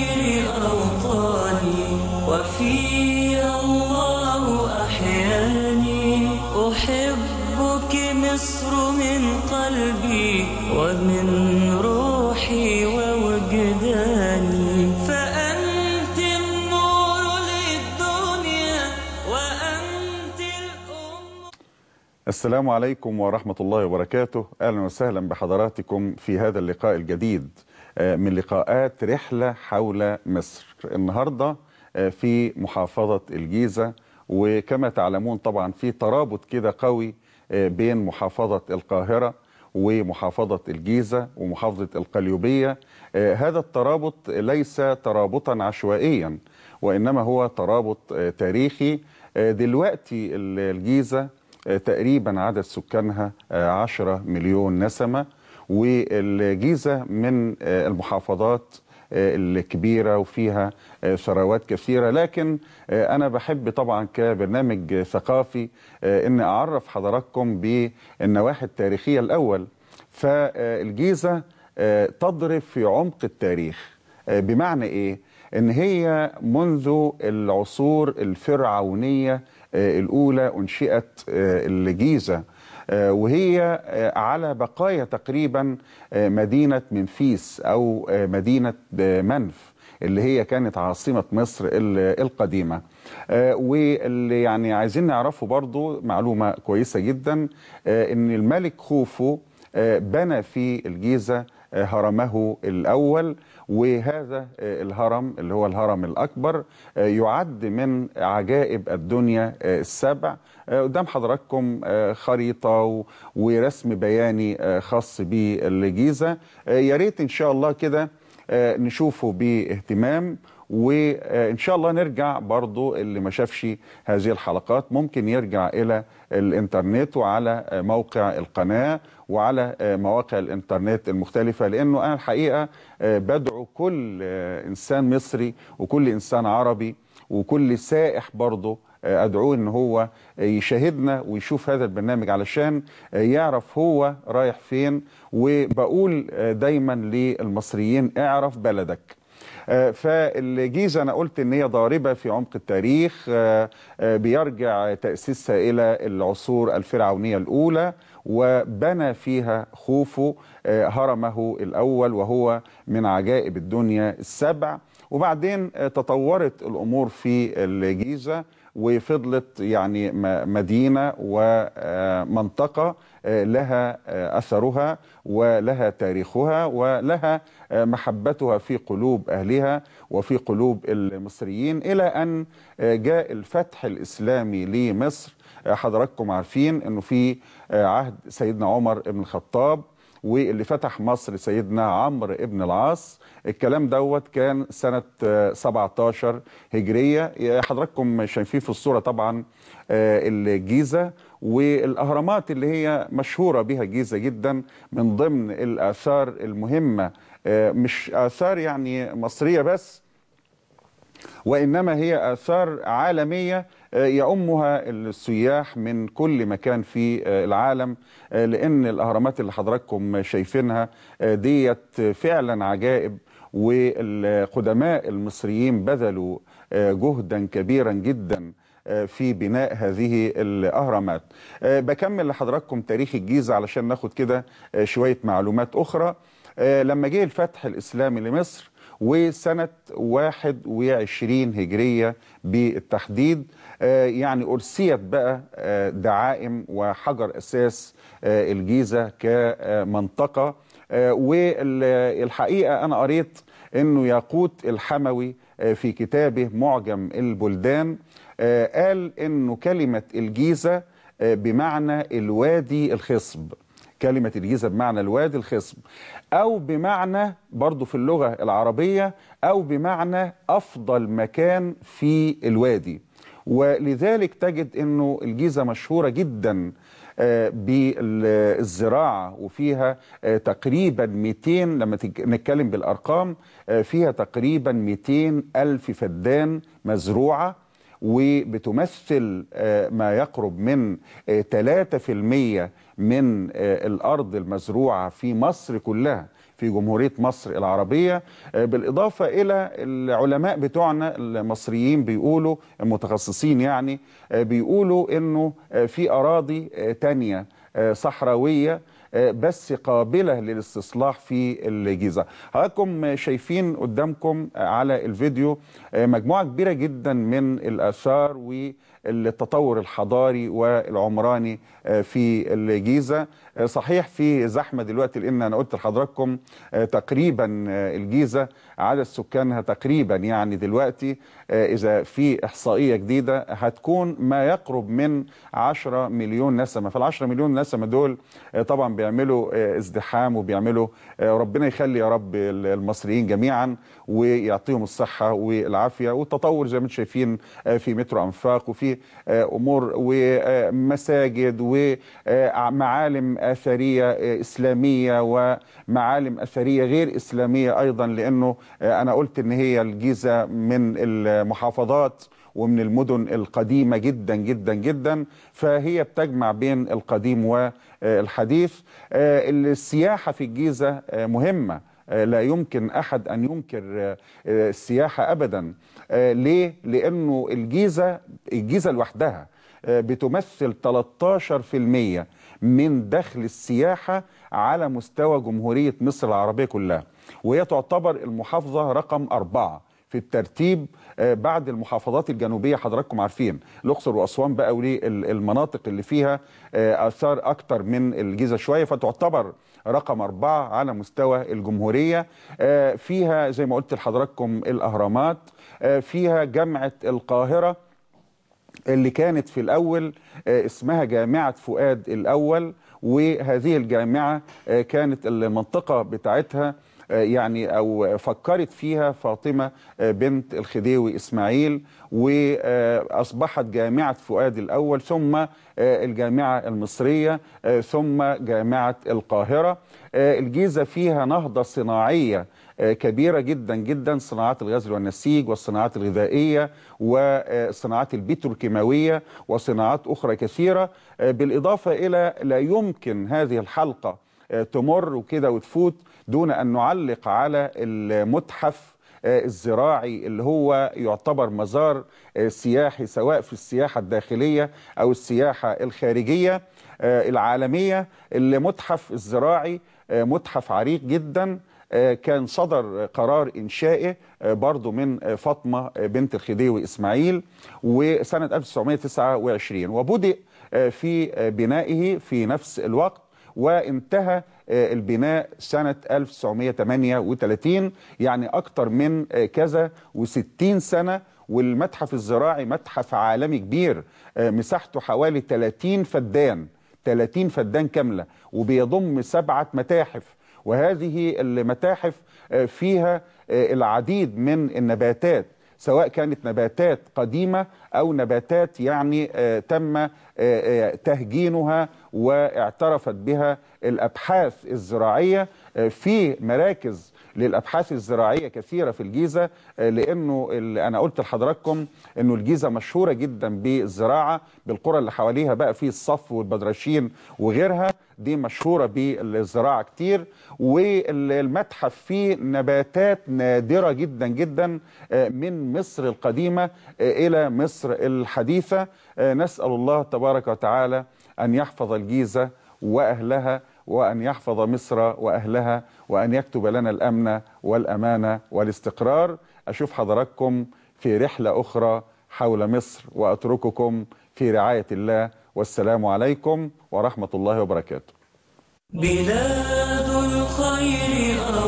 خير أوطاني وفي الله أحياني أحبك مصر من قلبي ومن روحي ووجداني فأنت النور للدنيا وأنت الأم السلام عليكم ورحمة الله وبركاته أهلا وسهلا بحضراتكم في هذا اللقاء الجديد آه، من لقاءات رحلة حول مصر النهاردة آه، في محافظة الجيزة وكما تعلمون طبعا في ترابط كده قوي آه، بين محافظة القاهرة ومحافظة الجيزة ومحافظة القليوبية هذا الترابط ليس ترابطا عشوائيا وإنما هو ترابط تاريخي دلوقتي الجيزة تقريبا عدد سكانها 10 مليون نسمة والجيزة من آه، المحافظات آه، الكبيرة وفيها آه، ثروات كثيرة لكن أنا بحب طبعا كبرنامج ثقافي أن أعرف حضراتكم بالنواحي التاريخية الأول فالجيزة تضرب في عمق التاريخ بمعنى إيه؟ أن هي منذ العصور الفرعونية الأولى أنشئت الجيزة آه، وهي آه، على بقايا تقريبا آه، مدينة منفيس أو مدينة منف اللي هي كانت عاصمة مصر القديمة واللي يعني عايزين نعرفه برضو معلومة كويسة جدا إن الملك خوفو بنى في الجيزة هرمه الأول وهذا آه، الهرم اللي هو الهرم الأكبر آه، يعد من عجائب الدنيا آه، السبع قدام حضراتكم خريطة ورسم بياني خاص بالجيزة يا ريت إن شاء الله كده آه، نشوفه باهتمام وان شاء الله نرجع برضو اللي ما شافش هذه الحلقات ممكن يرجع الى الانترنت وعلى موقع القناه وعلى مواقع الانترنت المختلفه لانه انا الحقيقه آه، بدعو كل آه، انسان مصري وكل انسان عربي وكل سائح برضه آه، ادعوه ان هو يشاهدنا ويشوف هذا البرنامج علشان آه، يعرف هو رايح فين وبقول آه، دايما للمصريين اعرف بلدك فالجيزة أنا قلت إن هي ضاربة في عمق التاريخ بيرجع تأسيسها إلى العصور الفرعونية الأولى وبنى فيها خوفو هرمه الأول وهو من عجائب الدنيا السبع وبعدين تطورت الامور في الجيزه وفضلت يعني مدينه ومنطقه آه، لها آه، اثرها ولها تاريخها ولها آه، محبتها في قلوب اهلها وفي قلوب المصريين الى ان جاء الفتح الاسلامي لمصر حضراتكم عارفين انه في عهد سيدنا عمر بن الخطاب واللي فتح مصر سيدنا عمرو ابن العاص الكلام دوت كان سنة 17 آه، هجرية حضراتكم شايفين في الصورة طبعا آه، الجيزة والأهرامات اللي هي مشهورة بها الجيزة جدا من ضمن الآثار المهمة آه، مش آثار يعني مصرية بس وإنما هي آثار عالمية آه، يعمها السياح من كل مكان في آه، العالم آه، لأن الأهرامات اللي حضراتكم شايفينها ديت فعلا عجائب والقدماء المصريين بذلوا جهدا كبيرا جدا في بناء هذه الأهرامات بكمل لحضراتكم تاريخ الجيزة علشان ناخد كده شوية معلومات أخرى لما جه الفتح الإسلامي لمصر وسنة 21 هجرية بالتحديد آه، يعني أرسيت بقى آه، دعائم وحجر أساس آه، الجيزة كمنطقة والحقيقة أنا قريت أنه ياقوت الحموي في كتابه معجم البلدان قال أنه كلمة الجيزة بمعنى الوادي الخصب كلمة الجيزة بمعنى الوادي الخصم أو بمعنى برضو في اللغة العربية أو بمعنى أفضل مكان في الوادي ولذلك تجد أنه الجيزة مشهورة جداً آه، بالزراعة وفيها آه، تقريبا 200 لما نتكلم بالأرقام آه، فيها تقريبا 200 ألف فدان مزروعة وبتمثل آه، ما يقرب من 3% آه، من آه، الأرض المزروعة في مصر كلها في جمهورية مصر العربية بالإضافة إلى العلماء بتوعنا المصريين بيقولوا المتخصصين يعني بيقولوا إنه في أراضي تانية صحراوية بس قابلة للاستصلاح في الجيزة حضراتكم شايفين قدامكم على الفيديو مجموعة كبيرة جدا من الآثار و التطور الحضاري والعمراني آه، في الجيزة آه، صحيح في زحمة دلوقتي لأن أنا قلت لحضراتكم آه، تقريبا الجيزة عدد سكانها تقريبا يعني دلوقتي إذا في إحصائية جديدة هتكون ما يقرب من 10 مليون نسمة فال10 مليون نسمة دول طبعا بيعملوا ازدحام وبيعملوا ربنا يخلي يا رب المصريين جميعا ويعطيهم الصحة والعافية والتطور زي ما انتم شايفين في مترو أنفاق وفي امور ومساجد ومعالم اثريه اسلاميه ومعالم اثريه غير اسلاميه ايضا لانه انا قلت ان هي الجيزه من المحافظات ومن المدن القديمه جدا جدا جدا فهي بتجمع بين القديم والحديث السياحه في الجيزه مهمه آه، لا يمكن احد ان ينكر آه، آه، السياحه ابدا ليه لانه الجيزه الجيزه لوحدها بتمثل 13% من دخل السياحه على مستوى جمهوريه مصر العربيه كلها وهي تعتبر المحافظه رقم أربعة في الترتيب آه، بعد المحافظات الجنوبيه حضراتكم عارفين الاقصر واسوان بقى وليه المناطق اللي فيها آه، اثار اكتر من الجيزه شويه فتعتبر رقم أربعة على مستوى الجمهورية آه، فيها زي ما قلت لحضراتكم الأهرامات فيها جامعة القاهرة اللي كانت في الأول اسمها جامعة فؤاد الأول وهذه الجامعة كانت المنطقة بتاعتها يعني أو فكرت فيها فاطمة آه، بنت الخديوي إسماعيل وأصبحت جامعة فؤاد الأول ثم آه، الجامعة المصرية آه، ثم جامعة القاهرة الجيزة فيها نهضة صناعية كبيرة جدا جدا صناعات الغزل والنسيج والصناعات الغذائية وصناعات البتروكيماوية وصناعات أخرى كثيرة بالإضافة إلى لا يمكن هذه الحلقة آه، تمر وكده وتفوت دون أن نعلق على المتحف آه، الزراعي اللي هو يعتبر مزار آه، سياحي سواء في السياحة الداخلية أو السياحة الخارجية العالمية اللي متحف الزراعي متحف عريق جدا كان صدر قرار إنشائه برضه من فاطمة بنت الخديوي إسماعيل وسنة 1929 وبدأ في بنائه في نفس الوقت وانتهى آه، البناء سنة 1938 يعني أكتر من آه، كذا و60 سنة والمتحف الزراعي متحف عالمي كبير آه، مساحته حوالي 30 فدان 30 فدان كاملة وبيضم سبعة متاحف وهذه المتاحف فيها العديد من النباتات سواء كانت نباتات قديمة أو نباتات يعني آه، تم آه، آه، تهجينها واعترفت بها الأبحاث الزراعية في مراكز للابحاث الزراعيه كثيره في الجيزه لانه انا قلت لحضراتكم انه الجيزه مشهوره جدا بالزراعه بالقرى اللي حواليها بقى في الصف والبدرشين وغيرها دي مشهوره بالزراعه كتير والمتحف فيه نباتات نادره جدا جدا من مصر القديمه الى مصر مصر الحديثة آه، نسأل الله تبارك وتعالى أن يحفظ الجيزة وأهلها وأن يحفظ مصر وأهلها وأن يكتب لنا الأمن والأمانة والاستقرار أشوف حضراتكم في رحلة أخرى حول مصر وأترككم في رعاية الله والسلام عليكم ورحمة الله وبركاته بلاد الخير آه.